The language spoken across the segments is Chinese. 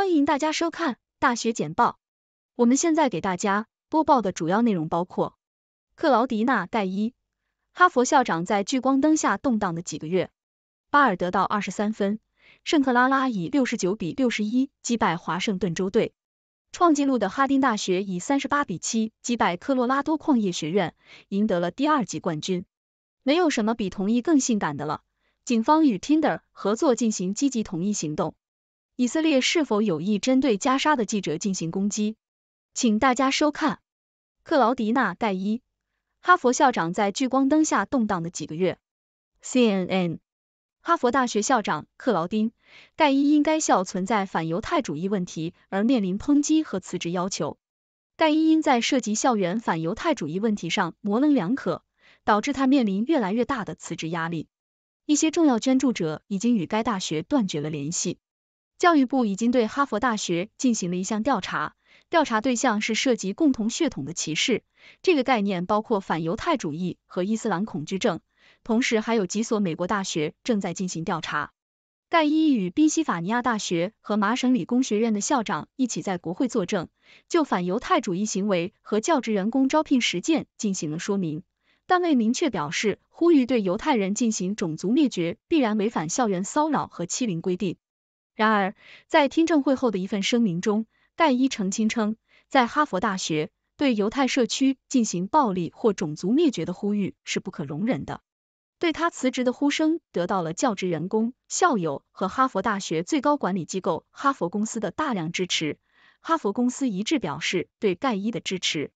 欢迎大家收看大学简报。我们现在给大家播报的主要内容包括：克劳迪娜·戴伊，哈佛校长在聚光灯下动荡的几个月；巴尔得到二十三分，圣克拉拉以六十九比六十一击败华盛顿州队，创纪录的哈丁大学以三十八比七击败科罗拉多矿业学院，赢得了第二季冠军。没有什么比同意更性感的了。警方与 Tinder 合作进行积极同意行动。以色列是否有意针对加沙的记者进行攻击？请大家收看。克劳迪娜·盖伊，哈佛校长在聚光灯下动荡的几个月。CNN，哈佛大学校长克劳丁·盖伊因该校存在反犹太主义问题而面临抨击和辞职要求。盖伊因在涉及校园反犹太主义问题上模棱两可，导致他面临越来越大的辞职压力。一些重要捐助者已经与该大学断绝了联系。教育部已经对哈佛大学进行了一项调查，调查对象是涉及共同血统的歧视，这个概念包括反犹太主义和伊斯兰恐惧症。同时，还有几所美国大学正在进行调查。盖伊与宾夕法尼亚大学和麻省理工学院的校长一起在国会作证，就反犹太主义行为和教职员工招聘实践进行了说明，但未明确表示呼吁对犹太人进行种族灭绝必然违反校园骚扰和欺凌规定。然而，在听证会后的一份声明中，盖伊澄清称，在哈佛大学对犹太社区进行暴力或种族灭绝的呼吁是不可容忍的。对他辞职的呼声得到了教职员工、校友和哈佛大学最高管理机构哈佛公司的大量支持。哈佛公司一致表示对盖伊的支持。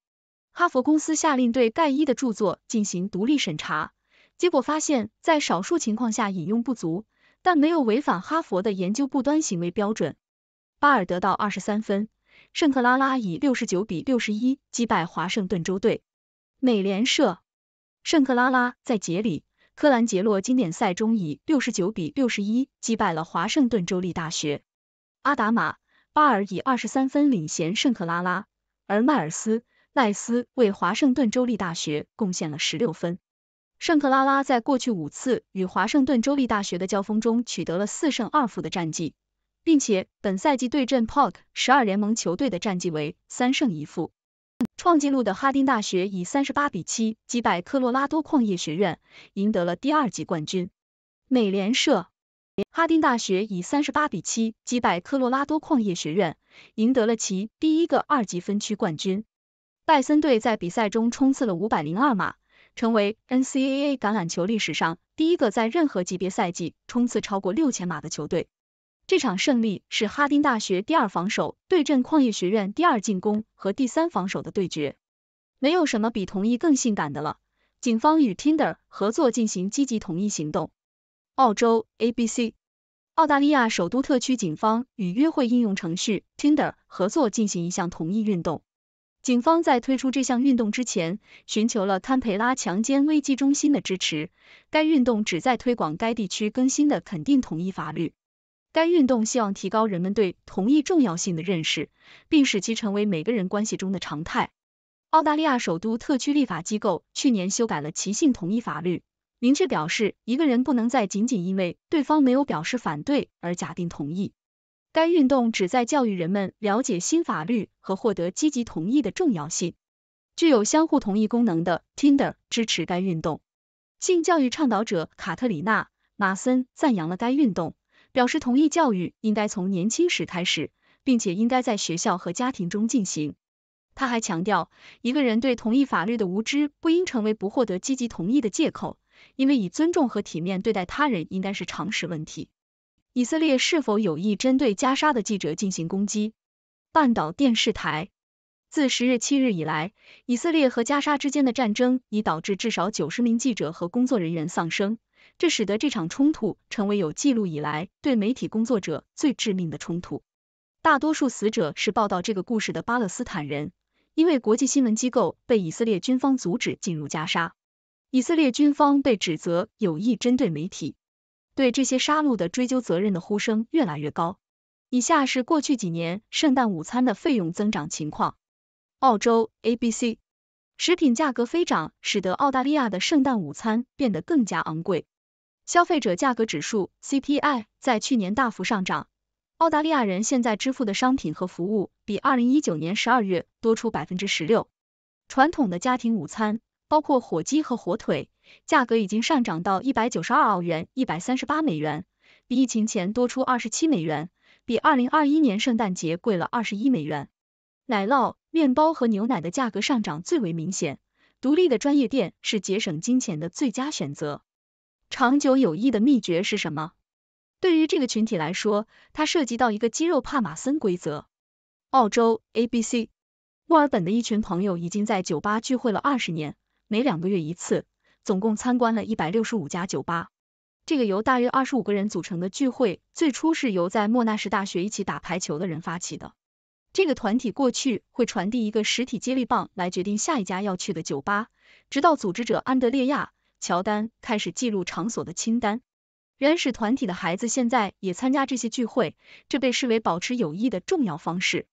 哈佛公司下令对盖伊的著作进行独立审查，结果发现，在少数情况下引用不足。但没有违反哈佛的研究不端行为标准。巴尔得到二十三分，圣克拉拉以六十九比六十一击败华盛顿州队。美联社。圣克拉拉在杰里·科兰杰洛经典赛中以六十九比六十一击败了华盛顿州立大学。阿达玛·巴尔以二十三分领衔圣克拉拉，而迈尔斯·赖斯为华盛顿州立大学贡献了十六分。圣克拉拉在过去五次与华盛顿州立大学的交锋中取得了四胜二负的战绩，并且本赛季对阵 Poc 十二联盟球队的战绩为三胜一负。创纪录的哈丁大学以三十八比七击败科罗拉多矿业学院，赢得了第二季冠军。美联社，哈丁大学以三十八比七击败科罗拉多矿业学院，赢得了其第一个二级分区冠军。拜森队在比赛中冲刺了五百零二码。成为 NCAA 橄榄球历史上第一个在任何级别赛季冲刺超过六千码的球队。这场胜利是哈丁大学第二防守对阵矿业学院第二进攻和第三防守的对决。没有什么比同意更性感的了。警方与 Tinder 合作进行积极同意行动。澳洲 ABC，澳大利亚首都特区警方与约会应用程序 Tinder 合作进行一项同意运动。警方在推出这项运动之前，寻求了堪培拉强奸危机中心的支持。该运动旨在推广该地区更新的肯定同意法律。该运动希望提高人们对同意重要性的认识，并使其成为每个人关系中的常态。澳大利亚首都特区立法机构去年修改了其性同意法律，明确表示一个人不能再仅仅因为对方没有表示反对而假定同意。该运动旨在教育人们了解新法律和获得积极同意的重要性。具有相互同意功能的 Tinder 支持该运动。性教育倡导者卡特里娜·马森赞扬了该运动，表示同意教育应该从年轻时开始，并且应该在学校和家庭中进行。他还强调，一个人对同意法律的无知不应成为不获得积极同意的借口，因为以尊重和体面对待他人应该是常识问题。以色列是否有意针对加沙的记者进行攻击？半岛电视台自十日七日以来，以色列和加沙之间的战争已导致至少九十名记者和工作人员丧生，这使得这场冲突成为有记录以来对媒体工作者最致命的冲突。大多数死者是报道这个故事的巴勒斯坦人，因为国际新闻机构被以色列军方阻止进入加沙。以色列军方被指责有意针对媒体。对这些杀戮的追究责任的呼声越来越高。以下是过去几年圣诞午餐的费用增长情况。澳洲 ABC，食品价格飞涨使得澳大利亚的圣诞午餐变得更加昂贵。消费者价格指数 CPI 在去年大幅上涨，澳大利亚人现在支付的商品和服务比二零一九年十二月多出百分之十六。传统的家庭午餐包括火鸡和火腿。价格已经上涨到一百九十二澳元，一百三十八美元，比疫情前多出二十七美元，比二零二一年圣诞节贵了二十一美元。奶酪、面包和牛奶的价格上涨最为明显。独立的专业店是节省金钱的最佳选择。长久有益的秘诀是什么？对于这个群体来说，它涉及到一个肌肉帕马森规则。澳洲 ABC，墨尔本的一群朋友已经在酒吧聚会了二十年，每两个月一次。总共参观了一百六十五家酒吧。这个由大约二十五个人组成的聚会最初是由在莫纳什大学一起打排球的人发起的。这个团体过去会传递一个实体接力棒来决定下一家要去的酒吧，直到组织者安德烈亚·乔丹开始记录场所的清单。原始团体的孩子现在也参加这些聚会，这被视为保持友谊的重要方式。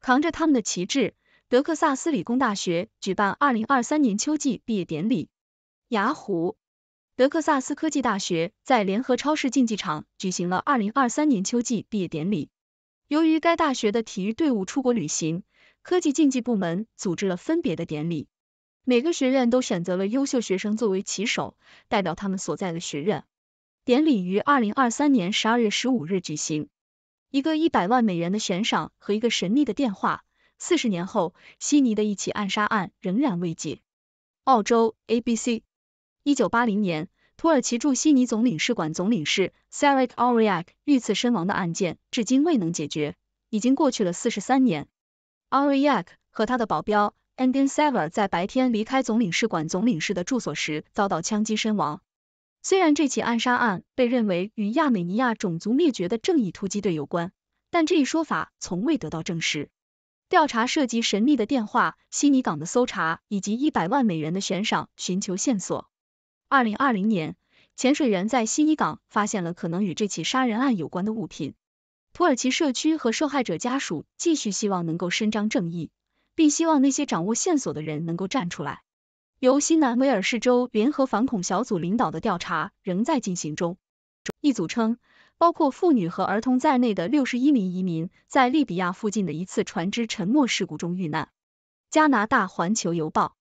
扛着他们的旗帜，德克萨斯理工大学举办二零二三年秋季毕业典礼。雅虎，德克萨斯科技大学在联合超市竞技场举行了二零二三年秋季毕业典礼。由于该大学的体育队伍出国旅行，科技竞技部门组织了分别的典礼。每个学院都选择了优秀学生作为旗手，代表他们所在的学院。典礼于二零二三年十二月十五日举行。一个一百万美元的悬赏和一个神秘的电话，四十年后悉尼的一起暗杀案仍然未解。澳洲 ABC。一九八零年，土耳其驻悉尼总领事馆总领事 s a r i k a u r i y a k 遇刺身亡的案件至今未能解决，已经过去了四十三年。a u r i y a k 和他的保镖 a n d i n Sever 在白天离开总领事馆总领事的住所时遭到枪击身亡。虽然这起暗杀案被认为与亚美尼亚种族灭绝的正义突击队有关，但这一说法从未得到证实。调查涉及神秘的电话、悉尼港的搜查以及一百万美元的悬赏，寻求线索。二零二零年，潜水员在悉尼港发现了可能与这起杀人案有关的物品。土耳其社区和受害者家属继续希望能够伸张正义，并希望那些掌握线索的人能够站出来。由西南威尔士州联合反恐小组领导的调查仍在进行中。一组称，包括妇女和儿童在内的六十一名移民在利比亚附近的一次船只沉没事故中遇难。加拿大环球邮报。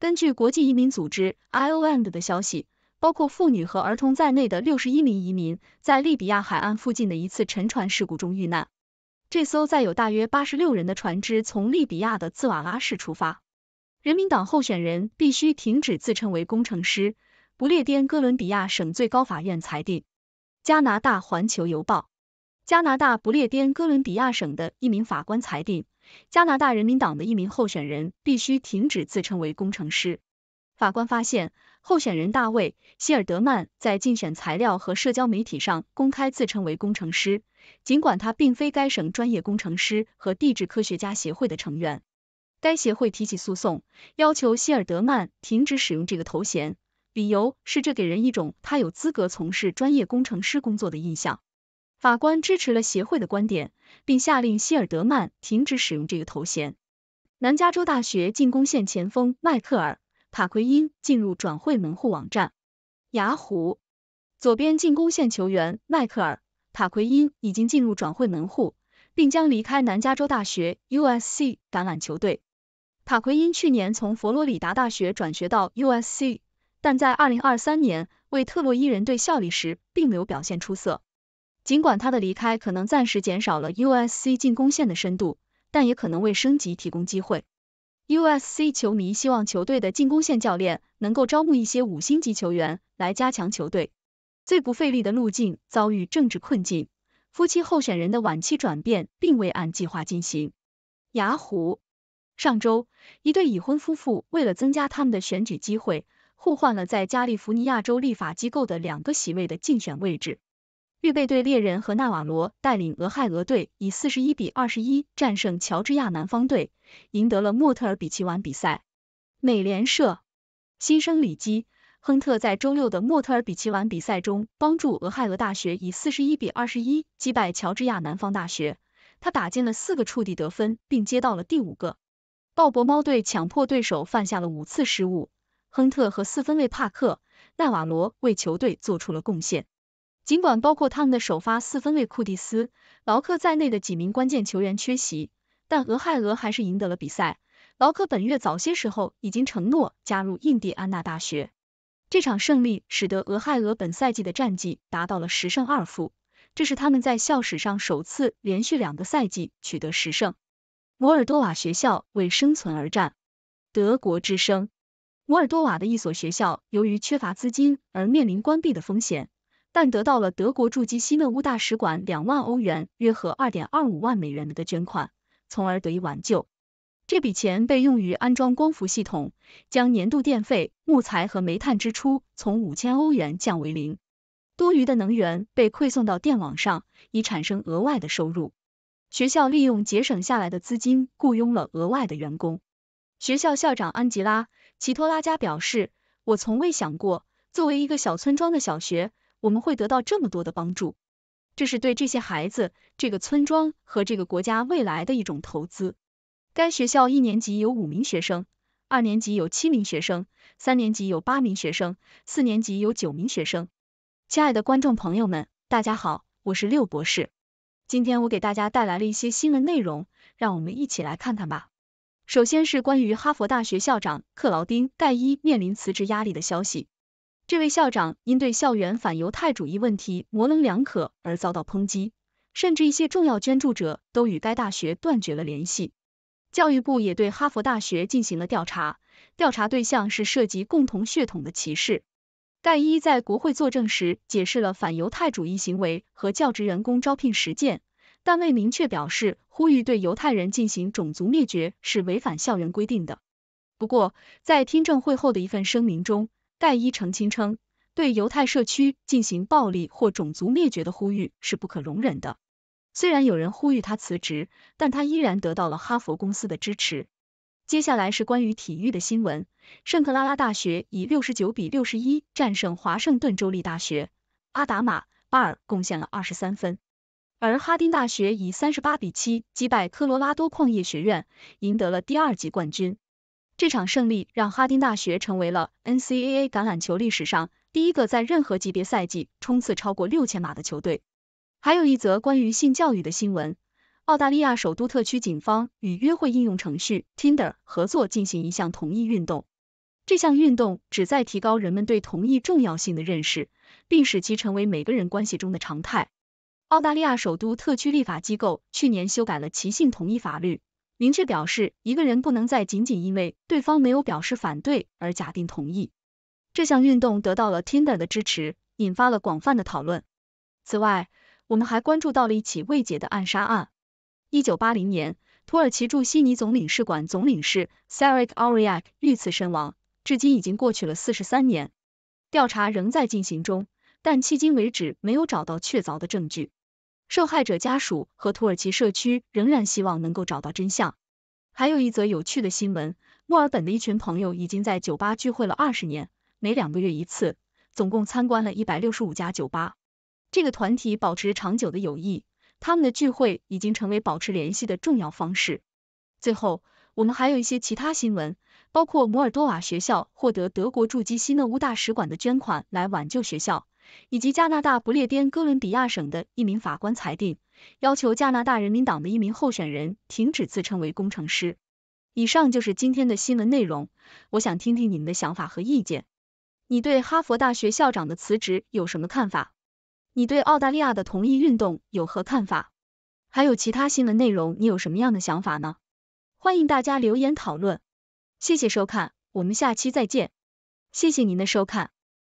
根据国际移民组织 （IOM） 的消息，包括妇女和儿童在内的六十一名移民在利比亚海岸附近的一次沉船事故中遇难。这艘载有大约八十六人的船只从利比亚的兹瓦拉市出发。人民党候选人必须停止自称为工程师。不列颠哥伦比亚省最高法院裁定。加拿大环球邮报。加拿大不列颠哥伦比亚省的一名法官裁定，加拿大人民党的一名候选人必须停止自称为工程师。法官发现，候选人大卫希尔德曼在竞选材料和社交媒体上公开自称为工程师，尽管他并非该省专业工程师和地质科学家协会的成员。该协会提起诉讼，要求希尔德曼停止使用这个头衔，理由是这给人一种他有资格从事专业工程师工作的印象。法官支持了协会的观点，并下令希尔德曼停止使用这个头衔。南加州大学进攻线前锋迈克尔·塔奎因进入转会门户网站雅虎。左边进攻线球员迈克尔·塔奎因已经进入转会门户，并将离开南加州大学 （USC） 橄榄球队。塔奎因去年从佛罗里达大学转学到 USC，但在二零二三年为特洛伊人队效力时，并没有表现出色。尽管他的离开可能暂时减少了 USC 进攻线的深度，但也可能为升级提供机会。USC 球迷希望球队的进攻线教练能够招募一些五星级球员来加强球队。最不费力的路径遭遇政治困境，夫妻候选人的晚期转变并未按计划进行。雅虎，上周，一对已婚夫妇为了增加他们的选举机会，互换了在加利福尼亚州立法机构的两个席位的竞选位置。预备队猎人和纳瓦罗带领俄亥俄队以四十一比二十一战胜乔治亚南方队，赢得了莫特尔比奇碗比赛。美联社，新生里基·亨特在周六的莫特尔比奇碗比赛中帮助俄亥俄大学以四十一比二十一击败乔治亚南方大学。他打进了四个触地得分，并接到了第五个。鲍勃猫队强迫对手犯下了五次失误，亨特和四分卫帕克·纳瓦罗为球队做出了贡献。尽管包括他们的首发四分卫库蒂斯·劳克在内的几名关键球员缺席，但俄亥俄还是赢得了比赛。劳克本月早些时候已经承诺加入印第安纳大学。这场胜利使得俄亥俄本赛季的战绩达到了十胜二负，这是他们在校史上首次连续两个赛季取得十胜。摩尔多瓦学校为生存而战，德国之声。摩尔多瓦的一所学校由于缺乏资金而面临关闭的风险。但得到了德国驻基西嫩乌大使馆两万欧元（约合二点二五万美元）的捐款，从而得以挽救。这笔钱被用于安装光伏系统，将年度电费、木材和煤炭支出从五千欧元降为零。多余的能源被馈送到电网上，以产生额外的收入。学校利用节省下来的资金雇佣了额外的员工。学校校长安吉拉·齐托拉加表示：“我从未想过，作为一个小村庄的小学。”我们会得到这么多的帮助，这是对这些孩子、这个村庄和这个国家未来的一种投资。该学校一年级有五名学生，二年级有七名学生，三年级有八名学生，四年级有九名学生。亲爱的观众朋友们，大家好，我是六博士。今天我给大家带来了一些新闻内容，让我们一起来看看吧。首先是关于哈佛大学校长克劳丁·盖伊面临辞职压力的消息。这位校长因对校园反犹太主义问题模棱两可而遭到抨击，甚至一些重要捐助者都与该大学断绝了联系。教育部也对哈佛大学进行了调查，调查对象是涉及共同血统的歧视。盖伊在国会作证时解释了反犹太主义行为和教职员工招聘实践，但未明确表示呼吁对犹太人进行种族灭绝是违反校园规定的。不过，在听证会后的一份声明中。盖伊澄清称，对犹太社区进行暴力或种族灭绝的呼吁是不可容忍的。虽然有人呼吁他辞职，但他依然得到了哈佛公司的支持。接下来是关于体育的新闻：圣克拉拉大学以六十九比六十一战胜华盛顿州立大学，阿达玛·巴尔贡献了二十三分；而哈丁大学以三十八比七击败科罗拉多矿业学院，赢得了第二季冠军。这场胜利让哈丁大学成为了 NCAA 橄榄球历史上第一个在任何级别赛季冲刺超过六千码的球队。还有一则关于性教育的新闻：澳大利亚首都特区警方与约会应用程序 Tinder 合作进行一项同意运动。这项运动旨在提高人们对同意重要性的认识，并使其成为每个人关系中的常态。澳大利亚首都特区立法机构去年修改了《其性同意》法律。明确表示，一个人不能再仅仅因为对方没有表示反对而假定同意。这项运动得到了 Tinder 的支持，引发了广泛的讨论。此外，我们还关注到了一起未解的暗杀案。一九八零年，土耳其驻悉尼总领事馆总领事 s a r i k u r y a k 遇刺身亡，至今已经过去了四十三年，调查仍在进行中，但迄今为止没有找到确凿的证据。受害者家属和土耳其社区仍然希望能够找到真相。还有一则有趣的新闻：墨尔本的一群朋友已经在酒吧聚会了二十年，每两个月一次，总共参观了一百六十五家酒吧。这个团体保持长久的友谊，他们的聚会已经成为保持联系的重要方式。最后，我们还有一些其他新闻，包括摩尔多瓦学校获得德国驻基希讷乌大使馆的捐款来挽救学校。以及加拿大不列颠哥伦比亚省的一名法官裁定，要求加拿大人民党的一名候选人停止自称为工程师。以上就是今天的新闻内容，我想听听你们的想法和意见。你对哈佛大学校长的辞职有什么看法？你对澳大利亚的同意运动有何看法？还有其他新闻内容你有什么样的想法呢？欢迎大家留言讨论。谢谢收看，我们下期再见。谢谢您的收看。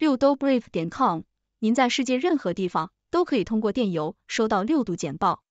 六度 b r i v e 点 com，您在世界任何地方都可以通过电邮收到六度简报。